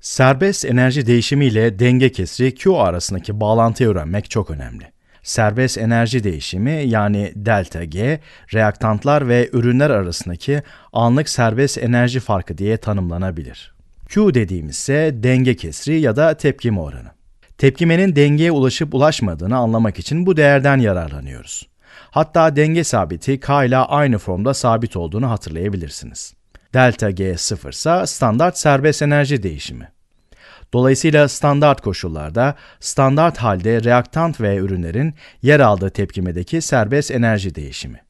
Serbest enerji değişimi ile denge kesri Q arasındaki bağlantıyı öğrenmek çok önemli. Serbest enerji değişimi yani delta G, reaktantlar ve ürünler arasındaki anlık serbest enerji farkı diye tanımlanabilir. Q dediğimiz ise denge kesri ya da tepkime oranı. Tepkimenin dengeye ulaşıp ulaşmadığını anlamak için bu değerden yararlanıyoruz. Hatta denge sabiti K ile aynı formda sabit olduğunu hatırlayabilirsiniz. Delta G0 ise standart serbest enerji değişimi. Dolayısıyla standart koşullarda, standart halde reaktant ve ürünlerin yer aldığı tepkimedeki serbest enerji değişimi.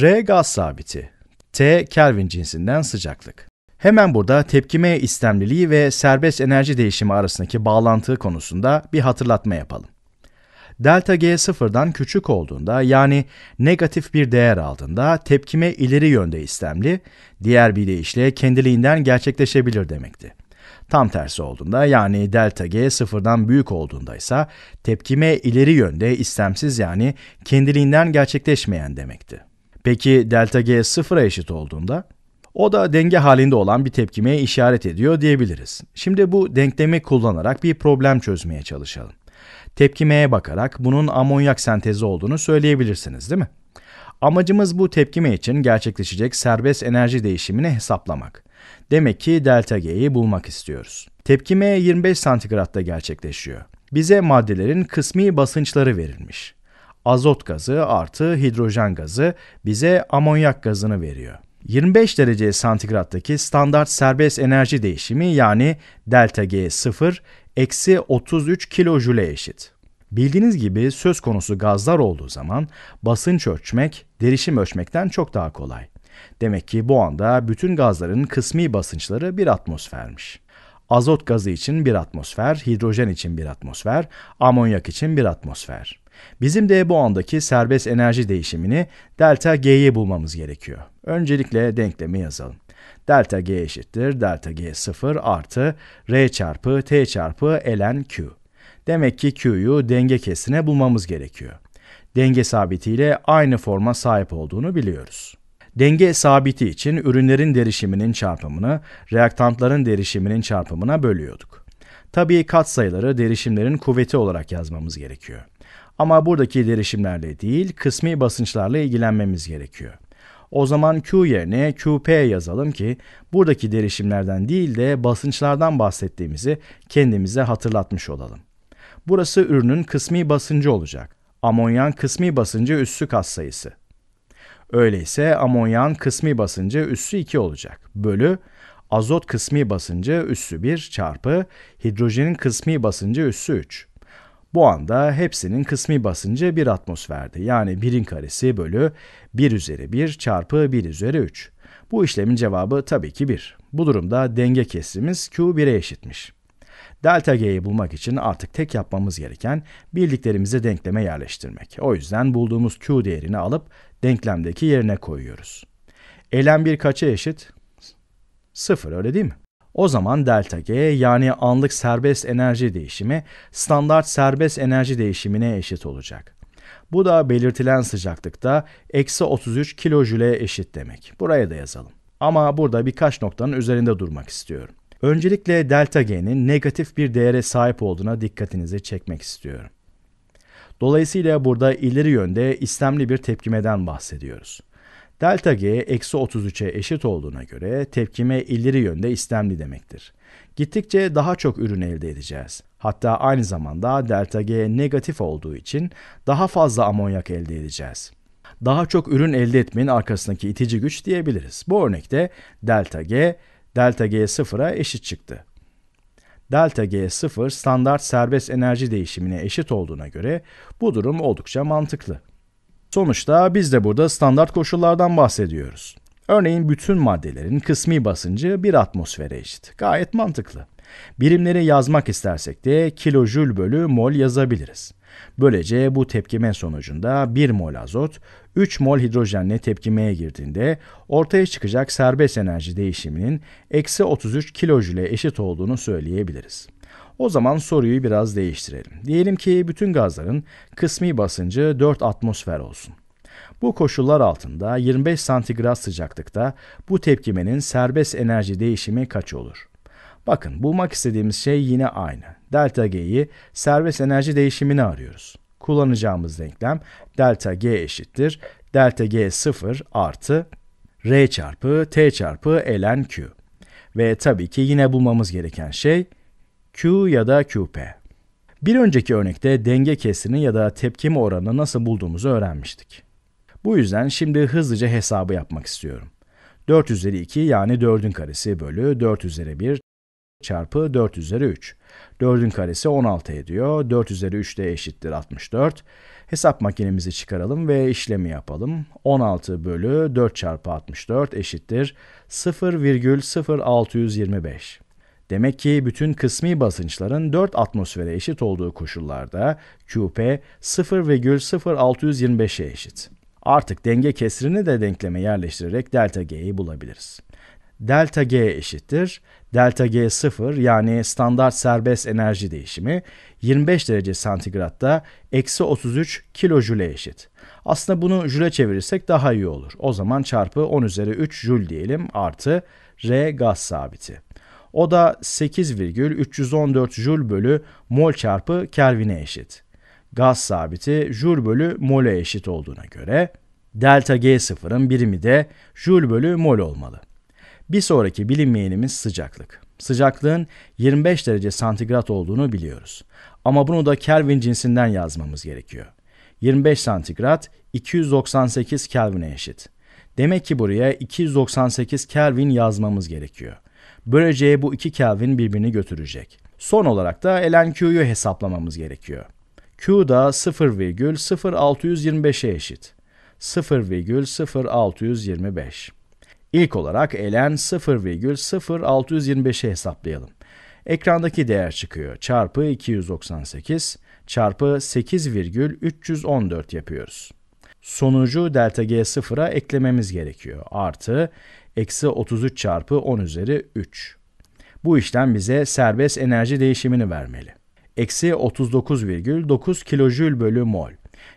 R gaz sabiti, T Kelvin cinsinden sıcaklık. Hemen burada tepkime istemliliği ve serbest enerji değişimi arasındaki bağlantı konusunda bir hatırlatma yapalım delta G sıfırdan küçük olduğunda yani negatif bir değer aldığında tepkime ileri yönde istemli, diğer bir deyişle kendiliğinden gerçekleşebilir demekti. Tam tersi olduğunda yani delta G sıfırdan büyük olduğunda ise tepkime ileri yönde istemsiz yani kendiliğinden gerçekleşmeyen demekti. Peki delta G sıfıra eşit olduğunda? O da denge halinde olan bir tepkimeye işaret ediyor diyebiliriz. Şimdi bu denklemi kullanarak bir problem çözmeye çalışalım tepkimeye bakarak bunun amonyak sentezi olduğunu söyleyebilirsiniz değil mi? Amacımız bu tepkime için gerçekleşecek serbest enerji değişimini hesaplamak. Demek ki delta G'yi bulmak istiyoruz. Tepkime 25 santigratta gerçekleşiyor. Bize maddelerin kısmi basınçları verilmiş. Azot gazı artı hidrojen gazı bize amonyak gazını veriyor. 25 derece santigrattaki standart serbest enerji değişimi yani delta G 0 eksi 33 kilojüle eşit. Bildiğiniz gibi söz konusu gazlar olduğu zaman basınç ölçmek derişim ölçmekten çok daha kolay. Demek ki bu anda bütün gazların kısmi basınçları bir atmosfermiş. Azot gazı için bir atmosfer, hidrojen için bir atmosfer, amonyak için bir atmosfer. Bizim de bu andaki serbest enerji değişimini delta G'yi bulmamız gerekiyor. Öncelikle denklemi yazalım. Delta G eşittir delta G 0 artı R çarpı T çarpı ln Q. Demek ki Q'yu denge kesine bulmamız gerekiyor. Denge sabitiyle aynı forma sahip olduğunu biliyoruz. Denge sabiti için ürünlerin derişiminin çarpımını reaktantların derişiminin çarpımına bölüyorduk. Tabii katsayıları derişimlerin kuvveti olarak yazmamız gerekiyor. Ama buradaki derişimlerle değil, kısmi basınçlarla ilgilenmemiz gerekiyor. O zaman Q yerine QP yazalım ki buradaki derişimlerden değil de basınçlardan bahsettiğimizi kendimize hatırlatmış olalım. Burası ürünün kısmi basıncı olacak. Amonyan kısmi basıncı üssü katsayısı. Öyleyse amonyan kısmi basıncı üssü 2 olacak. Bölü azot kısmi basıncı üssü 1 çarpı hidrojenin kısmi basıncı üssü 3. Bu anda hepsinin kısmi basıncı 1 atmosferdi. Yani 1'in karesi bölü 1 üzeri 1 çarpı 1 üzeri 3. Bu işlemin cevabı tabii ki 1. Bu durumda denge kesimiz Q 1'e eşitmiş. Delta G'yi bulmak için artık tek yapmamız gereken bildiklerimize denkleme yerleştirmek. O yüzden bulduğumuz Q değerini alıp denklemdeki yerine koyuyoruz. Elen 1 kaça eşit? 0 öyle değil mi? O zaman delta G yani anlık serbest enerji değişimi standart serbest enerji değişimine eşit olacak. Bu da belirtilen sıcaklıkta eksi 33 kilojüle eşit demek. Buraya da yazalım. Ama burada birkaç noktanın üzerinde durmak istiyorum. Öncelikle delta G'nin negatif bir değere sahip olduğuna dikkatinizi çekmek istiyorum. Dolayısıyla burada ileri yönde istemli bir tepkimeden bahsediyoruz. Delta G eksi 33'e eşit olduğuna göre tepkime ileri yönde istemli demektir. Gittikçe daha çok ürün elde edeceğiz. Hatta aynı zamanda delta G negatif olduğu için daha fazla amonyak elde edeceğiz. Daha çok ürün elde etmenin arkasındaki itici güç diyebiliriz. Bu örnekte delta G, delta G sıfıra eşit çıktı. Delta G0 standart serbest enerji değişimine eşit olduğuna göre bu durum oldukça mantıklı. Sonuçta biz de burada standart koşullardan bahsediyoruz. Örneğin bütün maddelerin kısmi basıncı 1 atmosfere eşit. Gayet mantıklı. Birimleri yazmak istersek de kilojül bölü mol yazabiliriz. Böylece bu tepkime sonucunda 1 mol azot, 3 mol hidrojenle tepkimeye girdiğinde ortaya çıkacak serbest enerji değişiminin eksi 33 kilojüle eşit olduğunu söyleyebiliriz. O zaman soruyu biraz değiştirelim. Diyelim ki bütün gazların kısmi basıncı 4 atmosfer olsun. Bu koşullar altında 25 santigrat sıcaklıkta bu tepkimenin serbest enerji değişimi kaç olur? Bakın bulmak istediğimiz şey yine aynı. Delta G'yi serbest enerji değişimini arıyoruz. Kullanacağımız denklem delta G eşittir. Delta G 0 artı R çarpı T çarpı ln Q. Ve tabii ki yine bulmamız gereken şey Q ya da QP. Bir önceki örnekte denge kesini ya da tepkime oranını nasıl bulduğumuzu öğrenmiştik. Bu yüzden şimdi hızlıca hesabı yapmak istiyorum. 4 üzeri 2 yani 4'ün karesi bölü 4 üzeri 1 çarpı 4 üzeri 3. 4'ün karesi 16 ediyor. 4 üzeri 3 de eşittir 64. Hesap makinemizi çıkaralım ve işlemi yapalım. 16 bölü 4 çarpı 64 eşittir 0,0625. Demek ki bütün kısmi basınçların 4 atmosfere eşit olduğu koşullarda QP 0,0625'e eşit. Artık denge kesrini de denkleme yerleştirerek delta G'yi bulabiliriz. Delta G eşittir. Delta G 0 yani standart serbest enerji değişimi 25 derece santigratta eksi 33 kilojule eşit. Aslında bunu jüle çevirirsek daha iyi olur. O zaman çarpı 10 üzeri 3 jül diyelim artı R gaz sabiti. O da 8,314 jül bölü mol çarpı Kelvin'e eşit. Gaz sabiti jül bölü mole eşit olduğuna göre delta g sıfırın birimi de jül bölü mol olmalı. Bir sonraki bilinmeyenimiz sıcaklık. Sıcaklığın 25 derece santigrat olduğunu biliyoruz. Ama bunu da Kelvin cinsinden yazmamız gerekiyor. 25 santigrat 298 Kelvin'e eşit. Demek ki buraya 298 Kelvin yazmamız gerekiyor. Böylece bu iki Kelvin birbirini götürecek. Son olarak da ln Q'yu hesaplamamız gerekiyor. Q da 0,0625'e eşit. 0,0625. İlk olarak ln 0,0625'e hesaplayalım. Ekrandaki değer çıkıyor. Çarpı 298 çarpı 8,314 yapıyoruz. Sonucu delta G 0'a eklememiz gerekiyor. Artı eksi 33 çarpı 10 üzeri 3. Bu işlem bize serbest enerji değişimini vermeli. Eksi 39,9 kilojül bölü mol.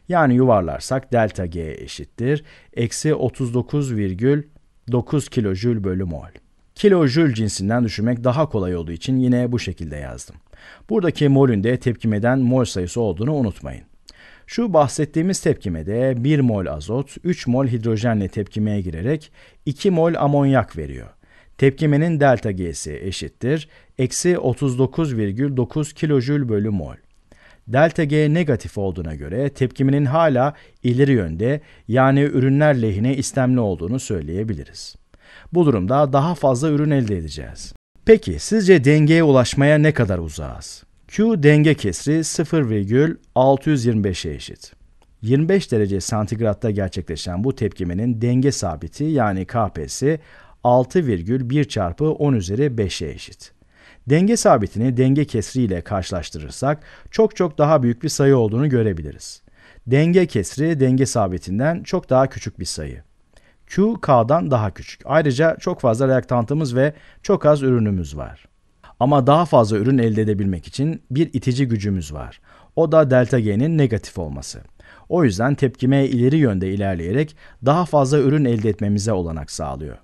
Yani yuvarlarsak delta G eşittir. Eksi 39,9 kilojül bölü mol. Kilojül cinsinden düşünmek daha kolay olduğu için yine bu şekilde yazdım. Buradaki molün de tepkimeden mol sayısı olduğunu unutmayın. Şu bahsettiğimiz tepkimede 1 mol azot 3 mol hidrojenle tepkimeye girerek 2 mol amonyak veriyor. Tepkimenin delta G'si eşittir. Eksi 39,9 kilojül bölü mol. Delta G negatif olduğuna göre tepkiminin hala ileri yönde yani ürünler lehine istemli olduğunu söyleyebiliriz. Bu durumda daha fazla ürün elde edeceğiz. Peki sizce dengeye ulaşmaya ne kadar uzağız? Q denge kesri 0,625'e eşit. 25 derece santigratta gerçekleşen bu tepkimenin denge sabiti yani Kp'si 6,1 çarpı 10 üzeri 5'e eşit. Denge sabitini denge kesri ile karşılaştırırsak çok çok daha büyük bir sayı olduğunu görebiliriz. Denge kesri denge sabitinden çok daha küçük bir sayı. Q K'dan daha küçük. Ayrıca çok fazla reaktantımız ve çok az ürünümüz var. Ama daha fazla ürün elde edebilmek için bir itici gücümüz var. O da delta G'nin negatif olması. O yüzden tepkime ileri yönde ilerleyerek daha fazla ürün elde etmemize olanak sağlıyor.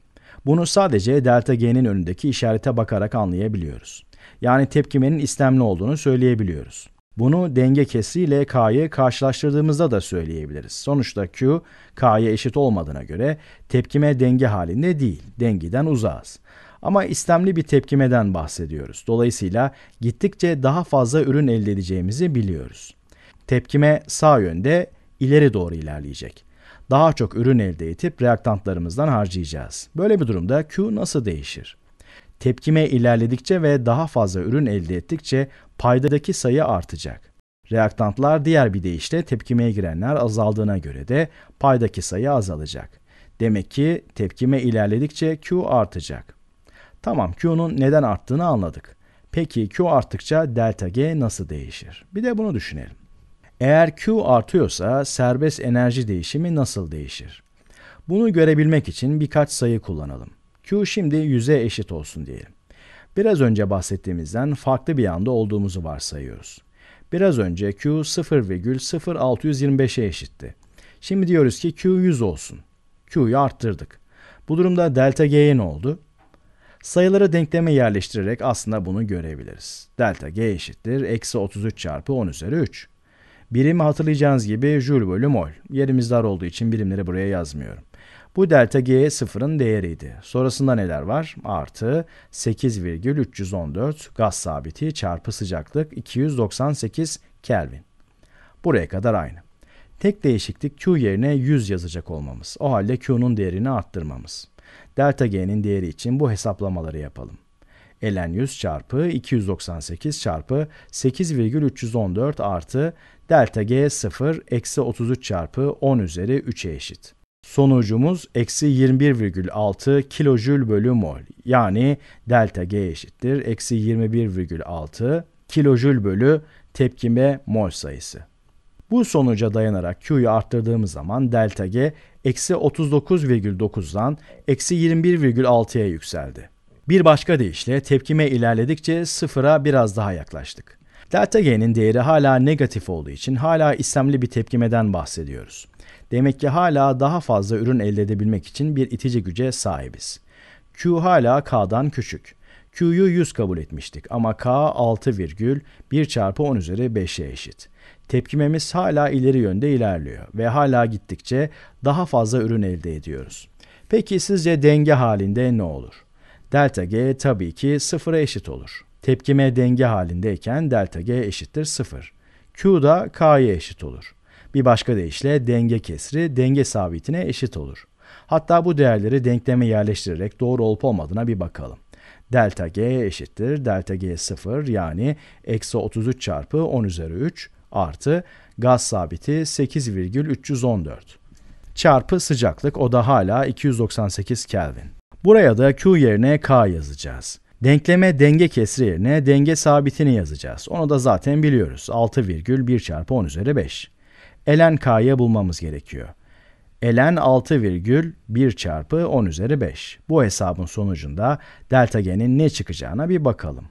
Bunu sadece delta G'nin önündeki işarete bakarak anlayabiliyoruz. Yani tepkimenin istemli olduğunu söyleyebiliyoruz. Bunu denge kesiyle K'yı karşılaştırdığımızda da söyleyebiliriz. Sonuçta Q, K'ya eşit olmadığına göre tepkime denge halinde değil, dengiden uzağız ama istemli bir tepkimeden bahsediyoruz. Dolayısıyla gittikçe daha fazla ürün elde edeceğimizi biliyoruz. Tepkime sağ yönde ileri doğru ilerleyecek. Daha çok ürün elde edip reaktantlarımızdan harcayacağız. Böyle bir durumda Q nasıl değişir? Tepkime ilerledikçe ve daha fazla ürün elde ettikçe paydadaki sayı artacak. Reaktantlar diğer bir deyişle tepkimeye girenler azaldığına göre de paydaki sayı azalacak. Demek ki tepkime ilerledikçe Q artacak. Tamam Q'nun neden arttığını anladık. Peki Q arttıkça delta G nasıl değişir? Bir de bunu düşünelim. Eğer Q artıyorsa serbest enerji değişimi nasıl değişir? Bunu görebilmek için birkaç sayı kullanalım. Q şimdi 100'e eşit olsun diyelim. Biraz önce bahsettiğimizden farklı bir anda olduğumuzu varsayıyoruz. Biraz önce Q 0,0625'e eşitti. Şimdi diyoruz ki Q 100 olsun. Q'yu arttırdık. Bu durumda delta G'ye ne oldu? Sayıları denkleme yerleştirerek aslında bunu görebiliriz. Delta G eşittir. Eksi 33 çarpı 10 üzeri 3. Birimi hatırlayacağınız gibi jül bölü mol. Yerimiz dar olduğu için birimleri buraya yazmıyorum. Bu delta G sıfırın değeriydi. Sonrasında neler var? Artı 8,314 gaz sabiti çarpı sıcaklık 298 Kelvin. Buraya kadar aynı. Tek değişiklik Q yerine 100 yazacak olmamız. O halde Q'nun değerini arttırmamız. Delta G'nin değeri için bu hesaplamaları yapalım. Elen 100 çarpı 298 çarpı 8,314 artı delta G 0 eksi 33 çarpı 10 üzeri 3'e eşit. Sonucumuz eksi 21,6 kilojül bölü mol yani delta G eşittir eksi 21,6 kilojül bölü tepkime mol sayısı. Bu sonuca dayanarak Q'yu arttırdığımız zaman delta G eksi 39,9'dan eksi 21,6'ya yükseldi. Bir başka deyişle tepkime ilerledikçe sıfıra biraz daha yaklaştık. Delta G'nin değeri hala negatif olduğu için hala istemli bir tepkimeden bahsediyoruz. Demek ki hala daha fazla ürün elde edebilmek için bir itici güce sahibiz. Q hala K'dan küçük. Q'yu 100 kabul etmiştik ama K 6,1 çarpı 10 üzeri 5'e eşit. Tepkimemiz hala ileri yönde ilerliyor ve hala gittikçe daha fazla ürün elde ediyoruz. Peki sizce denge halinde ne olur? Delta G tabii ki sıfıra eşit olur. Tepkime denge halindeyken delta G eşittir 0. Q da K'ya eşit olur. Bir başka deyişle denge kesri denge sabitine eşit olur. Hatta bu değerleri denkleme yerleştirerek doğru olup olmadığına bir bakalım delta g eşittir delta g 0 yani eksi 33 çarpı 10 üzeri 3 artı gaz sabiti 8,314 çarpı sıcaklık o da hala 298 Kelvin. Buraya da Q yerine K yazacağız. Denkleme denge kesri yerine denge sabitini yazacağız. Onu da zaten biliyoruz. 6,1 çarpı 10 üzeri 5. Elen K'ya bulmamız gerekiyor. Elen 6,1 çarpı 10 üzeri 5. Bu hesabın sonucunda delta g'nin ne çıkacağına bir bakalım.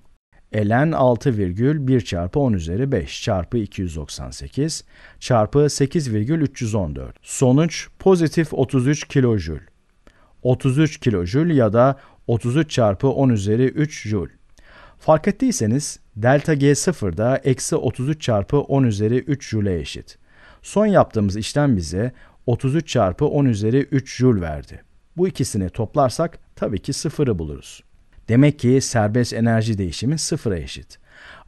Elen 6,1 çarpı 10 üzeri 5 çarpı 298 çarpı 8,314. Sonuç pozitif 33 kilojül. 33 kilojül ya da 33 çarpı 10 üzeri 3 jül. Fark ettiyseniz delta g da eksi 33 çarpı 10 üzeri 3 jüle eşit. Son yaptığımız işlem bize 33 çarpı 10 üzeri 3 jül verdi. Bu ikisini toplarsak tabii ki sıfırı buluruz. Demek ki serbest enerji değişimi sıfıra eşit.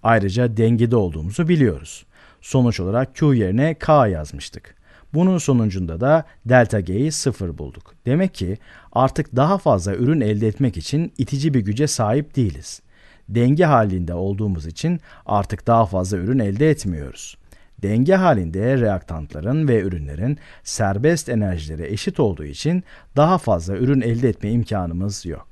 Ayrıca dengede olduğumuzu biliyoruz. Sonuç olarak Q yerine K yazmıştık. Bunun sonucunda da delta G'yi sıfır bulduk. Demek ki artık daha fazla ürün elde etmek için itici bir güce sahip değiliz. Denge halinde olduğumuz için artık daha fazla ürün elde etmiyoruz. Denge halinde reaktantların ve ürünlerin serbest enerjileri eşit olduğu için daha fazla ürün elde etme imkanımız yok.